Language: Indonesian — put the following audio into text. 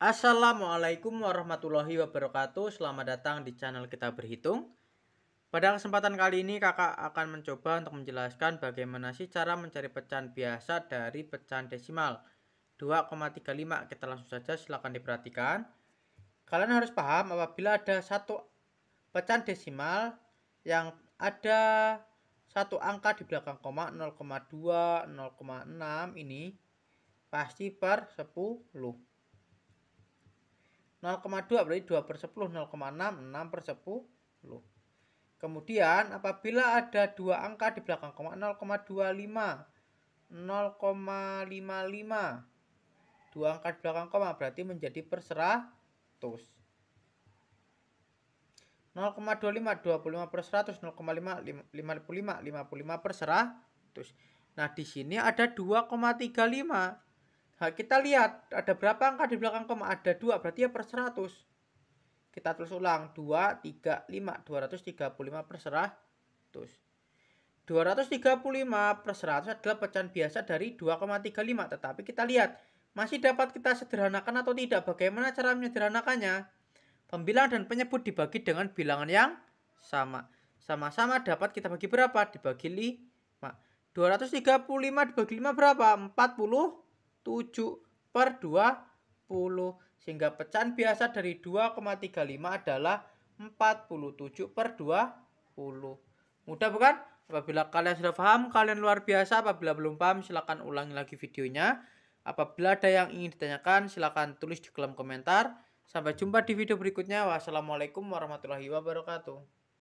Assalamualaikum warahmatullahi wabarakatuh Selamat datang di channel kita berhitung Pada kesempatan kali ini kakak akan mencoba untuk menjelaskan bagaimana sih cara mencari pecahan biasa dari pecahan desimal 2,35 kita langsung saja silahkan diperhatikan Kalian harus paham apabila ada satu pecahan desimal yang ada satu angka di belakang koma 0,2, 0,6 ini pasti per 10 0,2 berarti 2 per 10, 0,6, 6 per 10. Kemudian apabila ada dua angka di belakang koma 0,25, 0,55, dua angka di belakang koma berarti menjadi per 100. 0,25, 25 per 100, 0,5, 55, 55 per 100. Nah, di sini ada 2,35. Nah, kita lihat ada berapa angka di belakang koma? Ada dua, berarti ya per 100. Kita terus ulang 2, 3, 5, 235 per 100. 235 per 100 adalah pecahan biasa dari 2,35. Tetapi kita lihat, masih dapat kita sederhanakan atau tidak? Bagaimana cara menyederhanakannya? Pembilang dan penyebut dibagi dengan bilangan yang sama. Sama-sama dapat kita bagi berapa? Dibagi 5. 235 dibagi 5 berapa? 40 7 per 20 sehingga pecahan biasa dari 2,35 adalah 47 per 20 mudah bukan? apabila kalian sudah paham kalian luar biasa apabila belum paham silakan ulangi lagi videonya apabila ada yang ingin ditanyakan silakan tulis di kolom komentar sampai jumpa di video berikutnya wassalamualaikum warahmatullahi wabarakatuh